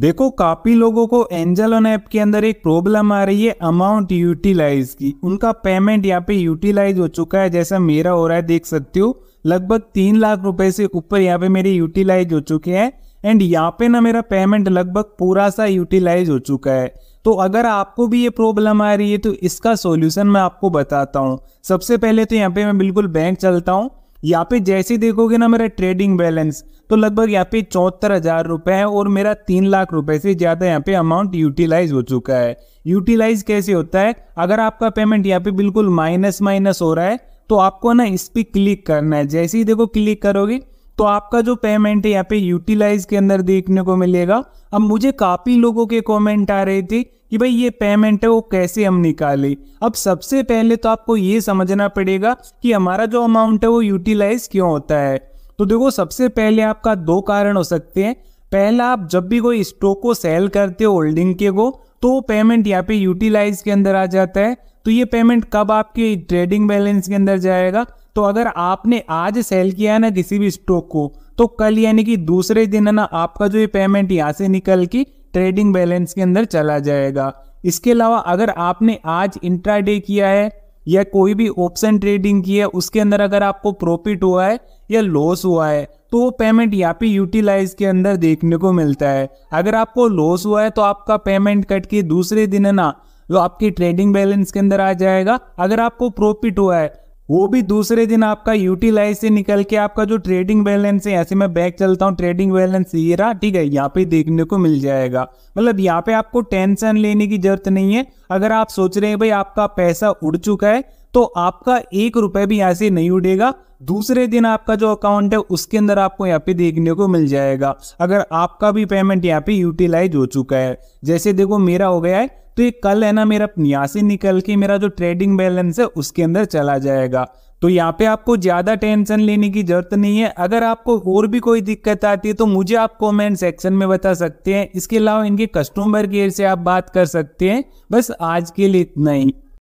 देखो काफी लोगों को एंजल ऑन ऐप के अंदर एक प्रॉब्लम आ रही है अमाउंट यूटिलाइज की उनका पेमेंट यहाँ पे यूटिलाइज हो चुका है जैसा मेरा हो रहा है देख सकते हो लगभग तीन लाख रुपए से ऊपर यहाँ पे मेरे यूटिलाइज हो चुके हैं एंड यहाँ पे ना मेरा पेमेंट लगभग पूरा सा यूटिलाइज हो चुका है तो अगर आपको भी ये प्रॉब्लम आ रही है तो इसका सॉल्यूशन मैं आपको बताता हूँ सबसे पहले तो यहाँ पे मैं बिल्कुल बैंक चलता हूँ यहाँ पे जैसे देखोगे ना मेरा ट्रेडिंग बैलेंस तो लगभग यहाँ पे चौहत्तर हज़ार रुपये है और मेरा तीन लाख रुपए से ज़्यादा यहाँ पे अमाउंट यूटिलाइज हो चुका है यूटिलाइज कैसे होता है अगर आपका पेमेंट यहाँ पे बिल्कुल माइनस माइनस हो रहा है तो आपको ना इस पर क्लिक करना है जैसे ही देखो क्लिक करोगे तो आपका जो पेमेंट है यहाँ पे यूटिलाइज के अंदर देखने को मिलेगा अब मुझे काफ़ी लोगों के कमेंट आ रहे थे कि भाई ये पेमेंट है वो कैसे हम निकाले अब सबसे पहले तो आपको ये समझना पड़ेगा कि हमारा जो अमाउंट है वो यूटिलाइज क्यों होता है तो देखो सबसे पहले आपका दो कारण हो सकते हैं पहला आप जब भी कोई स्टॉक को सेल करते हो होल्डिंग के को तो पेमेंट यहाँ पे यूटिलाइज के अंदर आ जाता है तो ये पेमेंट कब आपके ट्रेडिंग बैलेंस के अंदर जाएगा तो अगर आपने आज सेल किया है ना किसी भी स्टॉक को तो कल यानी कि दूसरे दिन है ना आपका जो ये पेमेंट यहाँ से निकल के ट्रेडिंग बैलेंस के अंदर चला जाएगा इसके अलावा अगर आपने आज इंट्राडे किया है या कोई भी ऑप्शन ट्रेडिंग की है उसके अंदर अगर आपको प्रॉफिट हुआ है या लॉस हुआ है तो वो पेमेंट यहाँ पे यूटिलाइज के अंदर देखने को मिलता है अगर आपको लॉस हुआ है तो आपका पेमेंट कट के दूसरे दिन है ना जो आपकी ट्रेडिंग बैलेंस के अंदर आ जाएगा अगर आपको प्रॉफिट हुआ है वो भी दूसरे दिन आपका यूटिलाइज से निकल के आपका जो ट्रेडिंग बैलेंस है ऐसे मैं बैक चलता हूँ ट्रेडिंग बैलेंस ये रहा ठीक है यहाँ पे देखने को मिल जाएगा मतलब यहाँ पे आपको टेंशन लेने की जरूरत नहीं है अगर आप सोच रहे हैं भाई आपका पैसा उड़ चुका है तो आपका एक रुपये भी ऐसे से नहीं उड़ेगा दूसरे दिन आपका जो अकाउंट है उसके अंदर आपको यहाँ पे देखने को मिल जाएगा अगर आपका भी पेमेंट यहाँ पे यूटिलाइज हो चुका है जैसे देखो मेरा हो गया है तो ये कल है ना मेरा नियासी निकल के मेरा जो ट्रेडिंग बैलेंस है उसके अंदर चला जाएगा तो यहाँ पे आपको ज़्यादा टेंशन लेने की ज़रूरत नहीं है अगर आपको और भी कोई दिक्कत आती है तो मुझे आप कमेंट सेक्शन में बता सकते हैं इसके अलावा इनके कस्टमर केयर से आप बात कर सकते हैं बस आज के लिए इतना ही